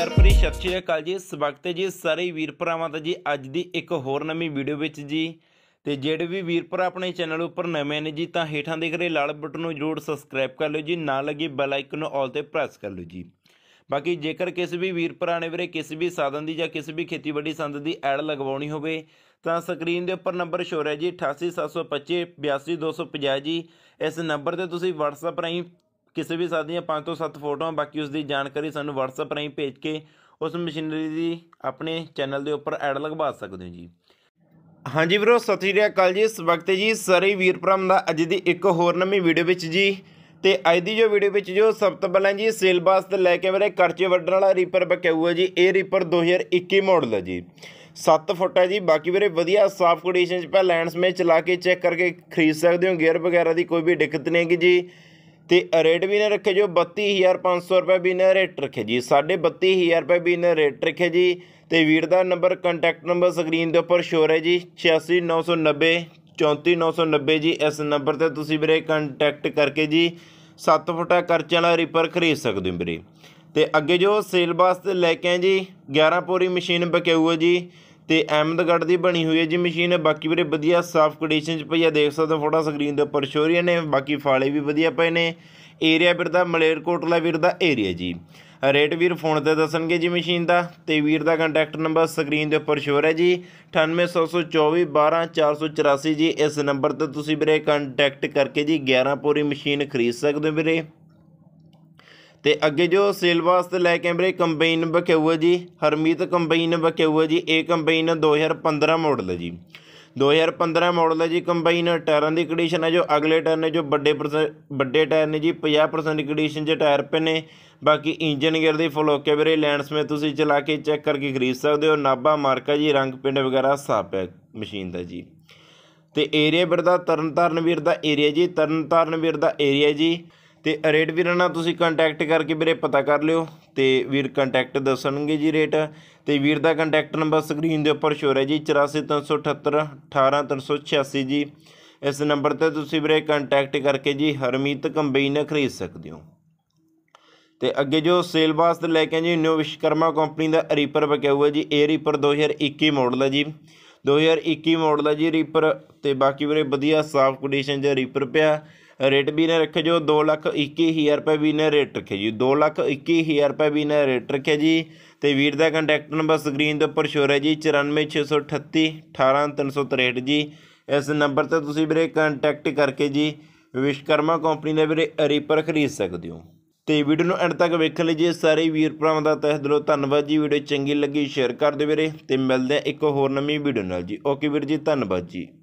ਪਿਆਰ ਭਰੀ ਸਤਿ ਸ਼੍ਰੀ ਅਕਾਲ ਜੀ ਸਵਾਗਤ ਹੈ ਜੀ ਸਾਰੇ ਵੀਰ ਭਰਾਵਾਂ ਦਾ ਜੀ ਅੱਜ ਦੀ ਇੱਕ ਹੋਰ ਨਵੀਂ ਵੀਡੀਓ ਵਿੱਚ ਜੀ ਤੇ ਜਿਹੜੇ ਵੀ ਵੀਰ ਭਰਾ ਆਪਣੇ ਚੈਨਲ ਉੱਪਰ ਨਵੇਂ ਨੇ ਜੀ ਤਾਂ ਹੇਠਾਂ ਦੇਖ ਰਹੇ ਲਾਲ ਬਟਨ ਨੂੰ ਜਰੂਰ ਸਬਸਕ੍ਰਾਈਬ ਕਰ ਲਿਓ ਜੀ ਨਾਲ ਲੱਗੇ ਬੈਲ ਆਈਕਨ ਨੂੰ ਆਲ ਤੇ ਪ੍ਰੈਸ ਕਰ ਲਿਓ ਜੀ ਬਾਕੀ ਜੇਕਰ ਕਿਸੇ ਵੀ ਵੀਰ ਭਰਾ ਨੇ ਵੀਰੇ ਕਿਸੇ ਵੀ ਸਾਧਨ ਦੀ ਜਾਂ ਕਿਸੇ ਵੀ ਖੇਤੀਬਾੜੀ ਸੰਦ ਦੀ ਐਡ ਲਗਵਾਉਣੀ ਹੋਵੇ ਤਾਂ ਸਕਰੀਨ ਦੇ ਉੱਪਰ ਨੰਬਰ ਸ਼ੋਰ ਹੈ ਜੀ 88725 82250 ਜੀ ਇਸ ਨੰਬਰ ਤੇ ਤੁਸੀਂ WhatsApp ਰਾਹੀਂ ਕਿਸੇ ਵੀ ਸਾਥੀ ਦੀਆਂ 5 ਤੋਂ 7 ਫੋਟੋਆਂ ਬਾਕੀ ਉਸ ਦੀ ਜਾਣਕਾਰੀ ਸਾਨੂੰ WhatsApp ਰਾਹੀਂ ਭੇਜ ਕੇ ਉਸ ਮਸ਼ੀਨਰੀ ਦੀ ਆਪਣੇ ਚੈਨਲ ਦੇ ਉੱਪਰ ਐਡ ਲਗਵਾ ਸਕਦੇ ਹੋ ਜੀ ਹਾਂਜੀ ਵੀਰੋ ਸਤਿ ਸ਼੍ਰੀ ਅਕਾਲ ਜੀ ਇਸ ਵਕਤ ਜੀ ਸਾਰੇ ਵੀਰਪ੍ਰਮ ਦਾ ਅੱਜ ਦੀ ਇੱਕ ਹੋਰ ਨਵੀਂ ਵੀਡੀਓ ਵਿੱਚ ਜੀ ਤੇ ਅੱਜ ਦੀ ਜੋ ਵੀਡੀਓ ਵਿੱਚ ਜੋ ਸਭ ਤੋਂ ਪਹਿਲਾਂ ਜੀ ਸਿਲਬਸ ਤੇ ਲੈ ਕੇ ਵੀਰੇ ਕਰਚੇ ਵੱਡਣ ਵਾਲਾ ਰੀਪਰ ਬਕਿਆ ਹੈ ਜੀ ਇਹ ਰੀਪਰ 2021 ਮਾਡਲ ਹੈ ਜੀ 7 ਫੁੱਟ ਹੈ ਜੀ ਬਾਕੀ ਵੀਰੇ ਵਧੀਆ ਸਾਫ ਕੰਡੀਸ਼ਨ 'ਚ ਪਾ ਲੈਂਡਸ ਮੇ ਚਲਾ ਕੇ ਚੈੱਕ ਕਰਕੇ ਖਰੀਦ ਸਕਦੇ ਹੋ ਗੇਅਰ ਵਗੈਰਾ ਦੀ ਕੋਈ ਵੀ ਦਿੱਕਤ ਨਹੀਂ ਹੈਗੀ ਜੀ ਤੇ ਰੇਟ ਨੇ ਰੱਖੇ ਜੋ 32500 ਰੁਪਏ ਵਿਨਰ ਰੇਟ ਰੱਖੇ ਜੀ 32500 ਰੁਪਏ ਵਿਨਰ ਰੇਟ ਰੱਖੇ ਜੀ ਤੇ ਵੀਰ ਦਾ ਨੰਬਰ ਕੰਟੈਕਟ ਨੰਬਰ ਸਕਰੀਨ ਦੇ ਉੱਪਰ ਸ਼ੋਅ ਰਿਹਾ ਜੀ 86990 34990 ਜੀ ਇਸ ਨੰਬਰ ਤੇ ਤੁਸੀਂ ਵੀਰੇ ਕੰਟੈਕਟ ਕਰਕੇ ਜੀ 7 ਫੁੱਟਾ ਕਰਚ ਵਾਲਾ ਰੀਪਰ ਖਰੀਦ ਸਕਦੇ ਹੋ ਵੀਰੇ ਤੇ ਅੱਗੇ ਜੋ ਸੇਲ ਵਾਸਤੇ ਲੈ ਕੇ ਆਏ ਜੀ 11 ਪੂਰੀ ਮਸ਼ੀਨ ਬਕਿਊ ਹੈ ਜੀ ਤੇ ਅਹਿਮਦਗੜ੍ਹ ਦੀ ਬਣੀ ਹੋਈ ਹੈ ਜੀ ਮਸ਼ੀਨ ਬਾਕੀ ਵੀਰੇ ਵਧੀਆ ਸਾਫ ਕੰਡੀਸ਼ਨ 'ਚ ਪਈ ਆ ਦੇਖ ਸਕਦੇ ਹੋ ਫੋਟੋ ਸਕਰੀਨ ਦੇ ਉੱਪਰ ਸ਼ੋਰੀਆਂ ਨੇ ਬਾਕੀ ਫਾਲੇ ਵੀ ਵਧੀਆ ਪਏ ਨੇ ਏਰੀਆ ਵੀਰ ਦਾ ਮਲੇਰਕੋਟਲਾ ਵੀਰ ਦਾ ਏਰੀਆ ਜੀ ਰੇਟ ਵੀਰ ਫੋਨ ਤੇ ਦੱਸਣਗੇ ਜੀ ਮਸ਼ੀਨ ਦਾ ਤੇ ਵੀਰ ਦਾ ਕੰਟੈਕਟ ਨੰਬਰ ਸਕਰੀਨ ਦੇ ਉੱਪਰ ਸ਼ੋਰ ਹੈ ਜੀ 9800241484 ਜੀ ਇਸ ਨੰਬਰ ਤੇ ਤੁਸੀਂ ਵੀਰੇ ਕੰਟੈਕਟ ਕਰਕੇ ਜੀ 11 ਪੂਰੀ ਮਸ਼ੀਨ ਖਰੀਦ ਸਕਦੇ ਹੋ ਵੀਰੇ ਤੇ ਅੱਗੇ ਜੋ ਸੇਲ ਵਾਸਤੇ ਲੈ ਕੇ ਮਰੇ ਕੰਬਾਈਨ ਬਕਿਊਆ ਜੀ ਹਰਮੀਤ ਕੰਬਾਈਨ ਬਕਿਊਆ ਜੀ ਇਹ ਕੰਬਾਈਨ 2015 ਮਾਡਲ ਹੈ ਜੀ 2015 ਮਾਡਲ ਹੈ ਜੀ ਕੰਬਾਈਨ ਟਾਇਰਾਂ ਦੀ ਕੰਡੀਸ਼ਨ ਹੈ ਜੋ ਅਗਲੇ ਟਾਇਰ ਨੇ ਜੋ ਵੱਡੇ ਵੱਡੇ ਟਾਇਰ ਨੇ ਜੀ 50% ਕੰਡੀਸ਼ਨ ਦੇ ਟਾਇਰ ਪਏ ਨੇ ਬਾਕੀ ਇੰਜਨ ਗੇਅਰ ਦੀ ਫੁੱਲ ਓਕੇ ਵੀਰੇ ਲੈਂਡਸ ਮੇ ਤੁਸੀਂ ਚਲਾ ਕੇ ਚੈੱਕ ਕਰਕੇ ਖਰੀਦ ਸਕਦੇ ਹੋ ਨਾਬਾ ਮਾਰਕਾ ਜੀ ਰੰਗ ਪਿੰਡ ਵਗੈਰਾ ਸਾਫ ਹੈ ਮਸ਼ੀਨ ਦਾ ਜੀ ਤੇ ਏਰੀਆ ਵੀਰ ਦਾ ਤਰਨਤਾਰਨ ਵੀਰ ਦਾ ਏਰੀਆ ਜੀ ਤਰਨਤਾਰਨ ਵੀਰ ਦਾ ਏਰੀਆ ਜੀ ਤੇ ਰੇਟ ਵੀਰਾਂ ਨਾਲ ਤੁਸੀਂ ਕੰਟੈਕਟ ਕਰਕੇ ਵੀਰੇ ਪਤਾ ਕਰ ਲਿਓ ਤੇ ਵੀਰ ਕੰਟੈਕਟ ਦੱਸਣਗੇ ਜੀ ਰੇਟ ਤੇ ਵੀਰ ਦਾ ਕੰਟੈਕਟ ਨੰਬਰ ਸਕਰੀਨ ਦੇ ਉੱਪਰ ਸ਼ੋਰ ਹੈ ਜੀ 18386 ਜੀ ਇਸ ਨੰਬਰ ਤੇ ਤੁਸੀਂ ਵੀਰੇ ਕੰਟੈਕਟ ਕਰਕੇ ਜੀ ਹਰਮੀਤ ਕੰਬਾਈਨ ਖਰੀਦ ਸਕਦੇ ਹੋ ਤੇ ਅੱਗੇ ਜੋ ਸੇਲ ਵਾਸਤੇ ਲੈ ਕੇ ਆ ਜੀ ਨਿਊ ਵਿਸ਼ਕਰਮਾ ਕੰਪਨੀ ਦਾ ਰੀਪਰ ਬਕਿਆ ਹੋਇਆ ਜੀ ਇਹ ਰੀਪਰ 2021 ਮਾਡਲ ਹੈ ਜੀ 2021 ਮਾਡਲ ਹੈ ਜੀ ਰੀਪਰ ਤੇ ਬਾਕੀ ਵੀਰੇ ਵਧੀਆ ਸਾਫ ਕੰਡੀਸ਼ਨ 'ਚ ਰੀਪਰ ਪਿਆ ਰੇਟ ਵੀ ਨੇ ਰੱਖੇ ਜੋ 2 ਲੱਖ 21000 ਰੁਪਏ ਵੀ ਨੇ ਰੇਟ ਰੱਖੇ ਜੀ 2 ਲੱਖ 21000 ਰੁਪਏ ਵੀ ਨੇ ਰੇਟ ਰੱਖੇ ਜੀ ਤੇ ਵੀਰ ਦਾ ਕੰਟੈਕਟ ਨੰਬਰ ਸਕਰੀਨ ਦੇ ਉੱਪਰ ਸ਼ੋਅ ਹੈ ਜੀ 9468318363 ਜੀ ਇਸ ਨੰਬਰ ਤੇ ਤੁਸੀਂ ਵੀਰੇ ਕੰਟੈਕਟ ਕਰਕੇ ਜੀ ਵਿਸ਼ਕਰਮਾ ਕੰਪਨੀ ਦੇ ਵੀਰੇ ਰੀਪਰ ਖਰੀਦ ਸਕਦੇ ਹੋ ਤੇ ਵੀਡੀਓ ਨੂੰ ਐਂਡ ਤੱਕ ਵੇਖਣ ਲਈ ਜੀ ਸਾਰੇ ਵੀਰ ਭਰਾਵਾਂ ਦਾ ਤਹਿ ਦਿਲੋਂ ਧੰਨਵਾਦ ਜੀ ਵੀਡੀਓ ਚੰਗੀ ਲੱਗੀ ਸ਼ੇਅਰ ਕਰ ਦਿਓ ਵੀਰੇ ਤੇ ਮਿਲਦੇ ਆ ਇੱਕ ਹੋਰ ਨਵੀਂ ਵੀਡੀਓ ਨਾਲ ਜੀ ਓਕੇ ਵੀਰ ਜੀ ਧੰਨਵਾਦ ਜੀ